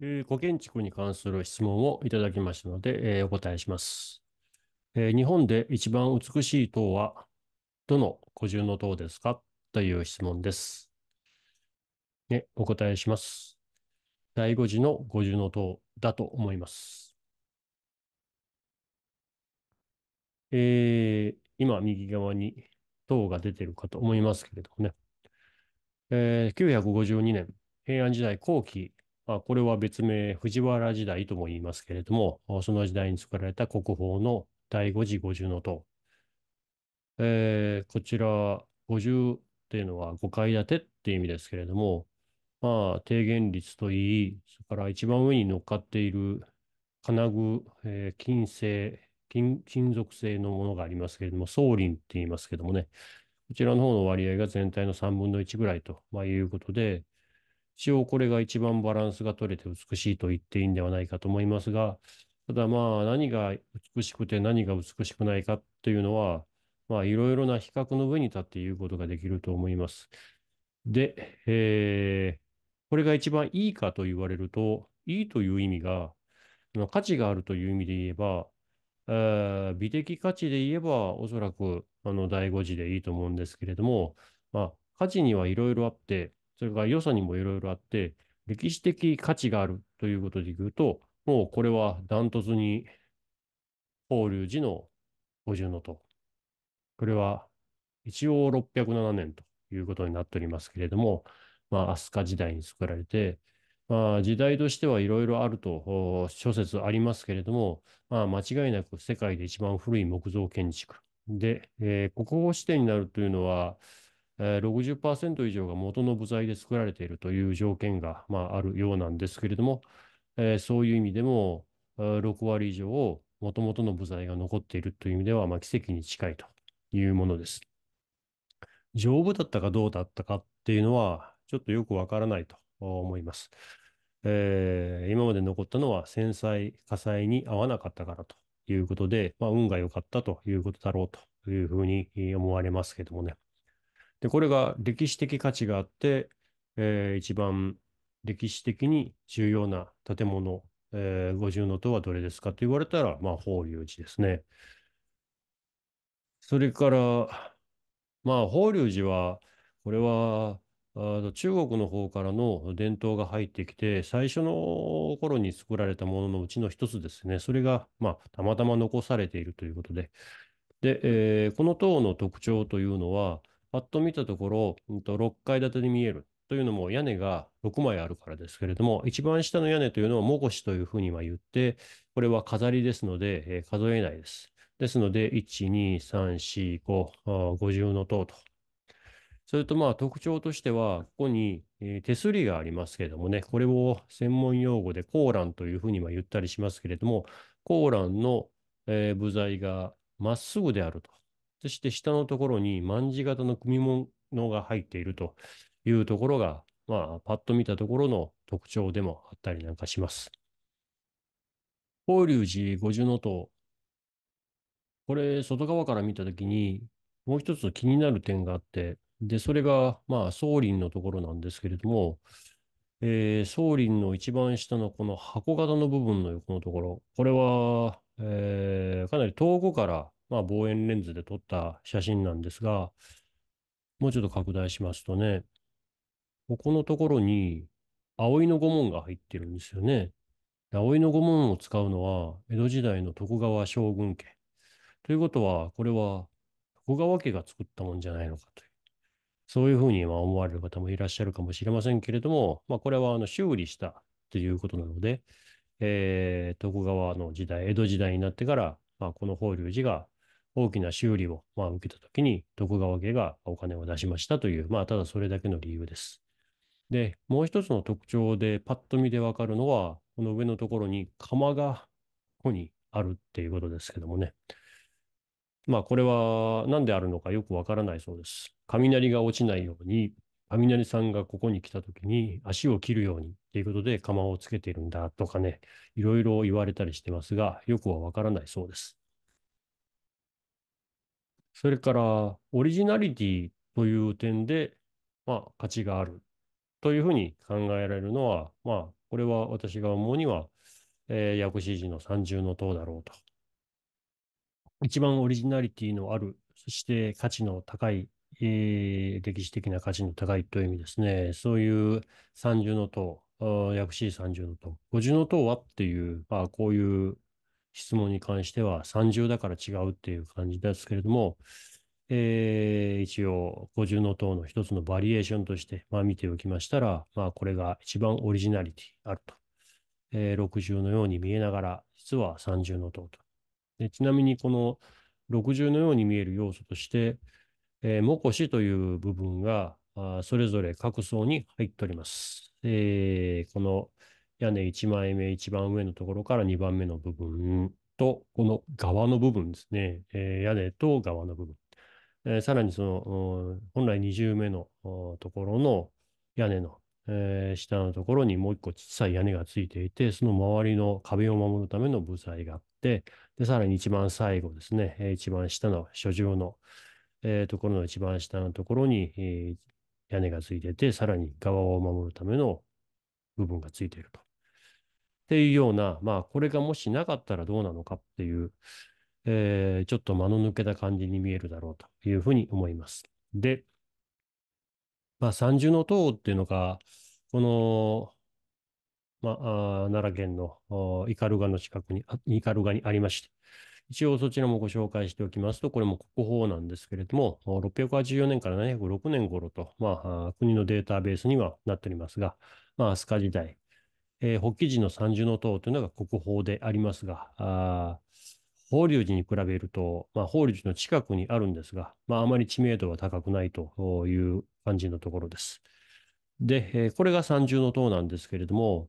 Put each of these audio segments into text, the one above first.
えー、古建築に関する質問をいただきましたので、えー、お答えします、えー、日本で一番美しい塔は、どの古獣の塔ですかという質問です。ね、お答えします。第五次の五重の塔だと思います。えー、今、右側に塔が出てるかと思いますけれどもね、えー、952年、平安時代後期あこれは別名、藤原時代とも言いますけれども、その時代に作られた国宝の第五次五重塔。えー、こちら、五重っていうのは5階建てっていう意味ですけれども、まあ、低減率といい、それから一番上に乗っかっている金具、えー、金製、金、金属製のものがありますけれども、宗輪って言いますけどもね、こちらの方の割合が全体の3分の1ぐらいと、まあ、いうことで、一応これが一番バランスが取れて美しいと言っていいんではないかと思いますが、ただまあ何が美しくて何が美しくないかというのは、まあいろいろな比較の上に立って言うことができると思います。で、えー、これが一番いいかと言われると、いいという意味が、価値があるという意味で言えば、えー、美的価値で言えば、おそらくあの第5次でいいと思うんですけれども、まあ、価値にはいろいろあって、それから良さにもいろいろあって、歴史的価値があるということで言うと、もうこれはダントツに法隆寺の五重の塔。これは一応607年ということになっておりますけれども、まあ、飛鳥時代に作られて、まあ、時代としてはいろいろあると諸説ありますけれども、まあ、間違いなく世界で一番古い木造建築で、えー、国語指定になるというのは、え60%以上が元の部材で作られているという条件が、まあ、あるようなんですけれども、えー、そういう意味でも、6割以上を元々の部材が残っているという意味では、まあ、奇跡に近いというものです。丈夫だったかどうだったかっていうのは、ちょっとよくわからないと思います。えー、今まで残ったのは繊細、火災に合わなかったからということで、まあ、運が良かったということだろうというふうに思われますけどもね。で、これが歴史的価値があって、えー、一番歴史的に重要な建物、えー、五重塔はどれですかと言われたら、まあ、法隆寺ですね。それから、まあ、法隆寺は、これは、あ中国の方からの伝統が入ってきて、最初の頃に作られたもののうちの一つですね。それが、まあ、たまたま残されているということで。で、えー、この塔の特徴というのは、パッと見たところ、うん、と6階建てに見える。というのも屋根が6枚あるからですけれども、一番下の屋根というのはもこしというふうに言って、これは飾りですので、えー、数えないです。ですので、1、2、3、4、5、50の塔と。それとまあ特徴としては、ここに、手すりがありますけれどもね、これを専門用語でコーランというふうに言ったりしますけれども、コーランの、部材がまっすぐであると。そして下のところに万字型の組物が入っているというところが、まあ、パッと見たところの特徴でもあったりなんかします。法隆寺五重の塔。これ、外側から見たときに、もう一つ気になる点があって、で、それが、まあ、宗林のところなんですけれども、えー、宗林の一番下のこの箱型の部分の横のところ、これは、えー、かなり遠くからまあ、望遠レンズで撮った写真なんですが、もうちょっと拡大しますとね、ここのところに、葵の御紋が入ってるんですよね。葵の御紋を使うのは、江戸時代の徳川将軍家。ということは、これは徳川家が作ったもんじゃないのかという。そういうふうに思われる方もいらっしゃるかもしれませんけれども、まあ、これはあの修理したということなので、えー、徳川の時代、江戸時代になってから、まあ、この法隆寺が大きな修理を、まあ、受けたときに、徳川家がお金を出しましたという、まあ、ただそれだけの理由です。で、もう一つの特徴で、パッと見でわかるのは、この上のところに釜がここにあるっていうことですけどもね。まあ、これは何であるのかよくわからないそうです。雷が落ちないように、雷さんがここに来た時に足を切るようにっていうことで釜をつけているんだとかね、いろいろ言われたりしてますが、よくはわからないそうです。それから、オリジナリティという点で、まあ、価値があるというふうに考えられるのは、まあ、これは私が思うには、えー、薬師寺の三重の塔だろうと。一番オリジナリティのある、そして価値の高い、えー、歴史的な価値の高いという意味ですね。そういう三重の塔、薬師寺三重の塔、五重の塔はっていう、まあ、こういう質問に関しては30だから違うっていう感じですけれども、えー、一応50の塔の一つのバリエーションとして、まあ、見ておきましたら、まあ、これが一番オリジナリティあると。えー、60のように見えながら、実は30の塔と。でちなみにこの60のように見える要素として、えー、もこしという部分があそれぞれ各層に入っております。えー、この屋根1枚目、一番上のところから2番目の部分と、この側の部分ですね。えー、屋根と側の部分。えー、さらにその、本来20目のところの屋根の、えー、下のところにもう一個小さい屋根がついていて、その周りの壁を守るための部材があって、で、さらに一番最後ですね、えー、一番下の所上の、えー、ところの一番下のところに、えー、屋根がついてて、さらに側を守るための部分がついていると。っていうような、まあ、これがもしなかったらどうなのかっていう、えー、ちょっと間の抜けた感じに見えるだろうというふうに思います。で、まあ、三重の塔っていうのが、この、まあ、奈良県の斑鳩の近くに、斑鳩にありまして、一応そちらもご紹介しておきますと、これも国宝なんですけれども、684年から706年頃と、まあ、国のデータベースにはなっておりますが、まあ、飛鳥時代、えー、寺の三重の塔というのが国宝でありますが、あ法隆寺に比べると、まあ、法隆寺の近くにあるんですが、まあ、あまり知名度は高くないという感じのところです。で、えー、これが三重の塔なんですけれども、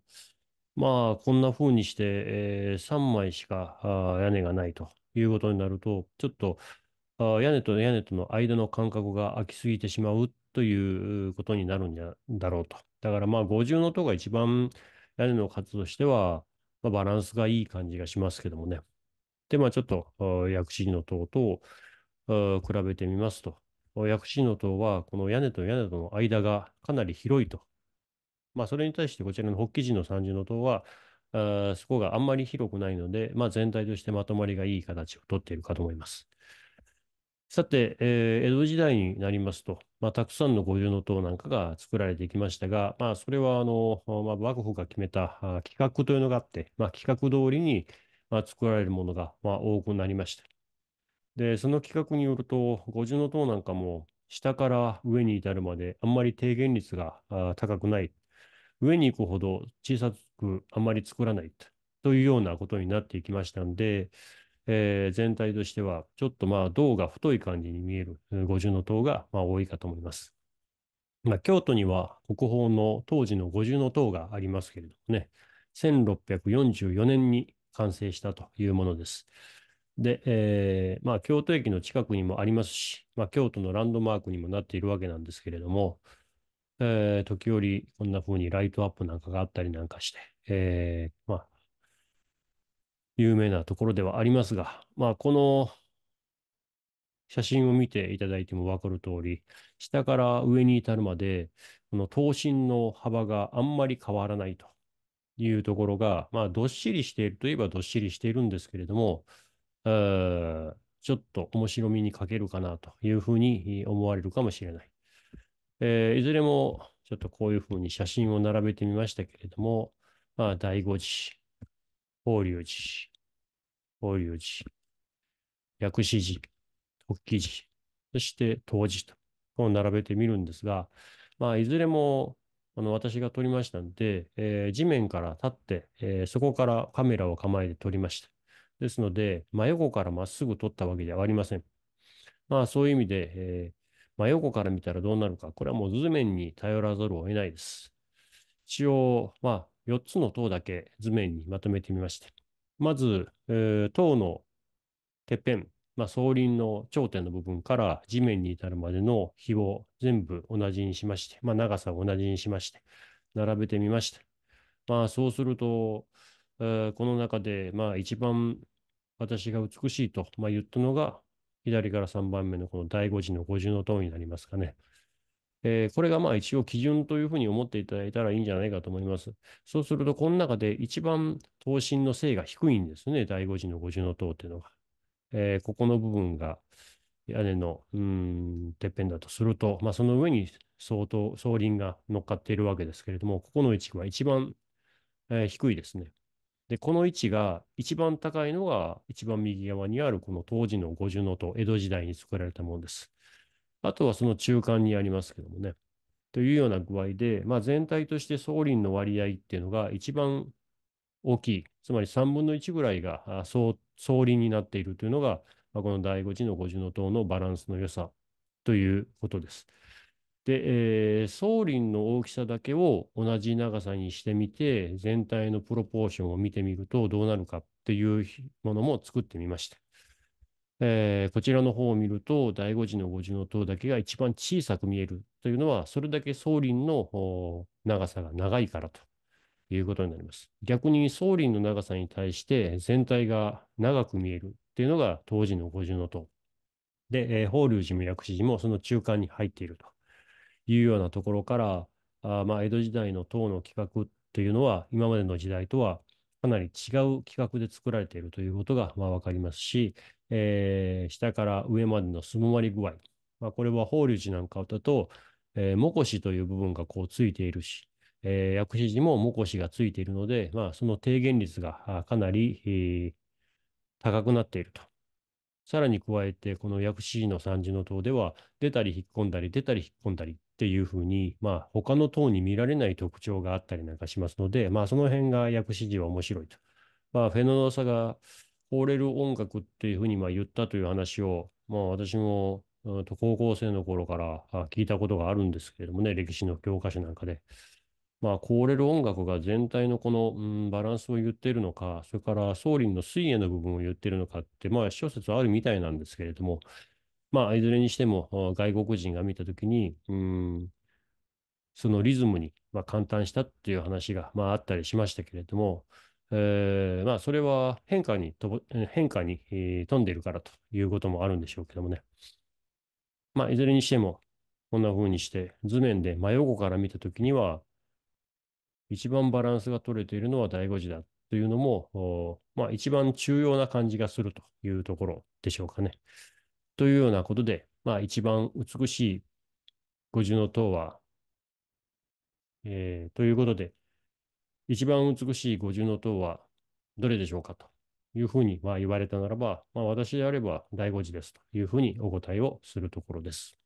まあ、こんな風にして、えー、3枚しか屋根がないということになると、ちょっと屋根と屋根との間の間隔が空きすぎてしまうということになるんだろうと。だからまあ、五重の塔が一番屋根の数としては、まあ、バランスがいい感じがしますけどもね。で、まあちょっと、薬師寺の塔と比べてみますと、薬師寺の塔はこの屋根と屋根との間がかなり広いと。まあそれに対してこちらの北基寺の三重の塔は、そこがあんまり広くないので、まあ、全体としてまとまりがいい形をとっているかと思います。さて、えー、江戸時代になりますと、まあ、たくさんの五重塔なんかが作られてきましたが、まあ、それはあの、まあ、幕府が決めた企画というのがあって、まあ、企画通りに、作られるものが、まあ、多くなりました。で、その企画によると、五重塔なんかも下から上に至るまであんまり低減率が高くない。上に行くほど小さくあんまり作らないというようなことになっていきましたので、えー、全体としては、ちょっとまあ、銅が太い感じに見える五重塔がまあ多いかと思います。まあ、京都には国宝の当時の五重塔がありますけれどもね、1644年に完成したというものです。で、えー、まあ、京都駅の近くにもありますし、まあ、京都のランドマークにもなっているわけなんですけれども、えー、時折こんな風にライトアップなんかがあったりなんかして、えー、まあ、有名なところではありますが、まあ、この写真を見ていただいても分かる通り、下から上に至るまで、この刀身の幅があんまり変わらないというところが、まあ、どっしりしているといえばどっしりしているんですけれども、ちょっと面白みに欠けるかなというふうに思われるかもしれない。えー、いずれも、ちょっとこういうふうに写真を並べてみましたけれども、まあ、第5次、法隆寺、法隆寺、薬師寺、特記寺、そして東寺と、を並べてみるんですが、まあ、いずれもあの私が撮りましたんで、えー、地面から立って、えー、そこからカメラを構えて撮りました。ですので、真横からまっすぐ撮ったわけではありません。まあ、そういう意味で、えー、真横から見たらどうなるか、これはもう図面に頼らざるを得ないです。一応、まあ、4つの塔だけ図面にまとめてみました。まず、えー、塔のてっぺん、まあ、総輪の頂点の部分から地面に至るまでの比を全部同じにしまして、まあ、長さを同じにしまして、並べてみました。まあ、そうすると、えー、この中で、まあ、一番私が美しいと、まあ、言ったのが、左から3番目のこの第5次の五重塔になりますかね。えー、これがまあ一応基準というふうに思っていただいたらいいんじゃないかと思います。そうすると、この中で一番刀身の性が低いんですね。第5次の五重の塔というのが。えー、ここの部分が屋根の、うん、てっぺんだとすると、まあ、その上に相当、総輪が乗っかっているわけですけれども、ここの位置は一番、えー、低いですね。で、この位置が一番高いのが一番右側にあるこの当時の五重塔、江戸時代に作られたものです。あとはその中間にありますけどもね。というような具合で、まあ、全体として総輪の割合っていうのが一番大きい、つまり3分の1ぐらいが総総になっているというのが、まあ、この第5次の五重塔のバランスの良さということです。で、えー、総輪の大きさだけを同じ長さにしてみて、全体のプロポーションを見てみるとどうなるかっていうものも作ってみました。えー、こちらの方を見ると、第五寺の五重塔だけが一番小さく見えるというのは、それだけ宗林の長さが長いからということになります。逆に宗林の長さに対して全体が長く見えるというのが当時の五重塔。で、えー、法隆寺も薬師寺もその中間に入っているというようなところから、あまあ、江戸時代の塔の規格というのは、今までの時代とはかなり違う規格で作られているということが、まあ、分かりますし、えー、下から上までのすもまり具合、まあ、これは法隆寺なんかだと、えー、もこしという部分がこうついているし、えー、薬師寺ももこしがついているので、まあ、その低減率がかなり、えー、高くなっていると。さらに加えて、この薬師寺の三重の塔では、出たり引っ込んだり、出たり引っ込んだりっていうふうに、まあ、他の党に見られない特徴があったりなんかしますので、まあ、その辺が薬師寺は面白いと。まあ、フェノロサが放れる音楽っていうふうにまあ言ったという話を、まあ、私も、うん、と高校生の頃から聞いたことがあるんですけれどもね、歴史の教科書なんかで。まあ、凍れる音楽が全体のこの、うん、バランスを言ってるのか、それから宗輪の水泳の部分を言ってるのかって、まあ、諸説あるみたいなんですけれども、まあ、いずれにしても外国人が見たときに、うん、そのリズムに、まあ、簡単したっていう話が、まあ、あったりしましたけれども、えー、まあ、それは変化にと変化に、えー、飛んでいるからということもあるんでしょうけどもね。まあ、いずれにしても、こんな風にして、図面で真横から見たときには、一番バランスが取れているのは第5次だというのも、まあ、一番重要な感じがするというところでしょうかね。というようなことで、まあ、一番美しい五重塔は、えー、ということで、一番美しい五重塔はどれでしょうかというふうにまあ言われたならば、まあ、私であれば第五次ですというふうにお答えをするところです。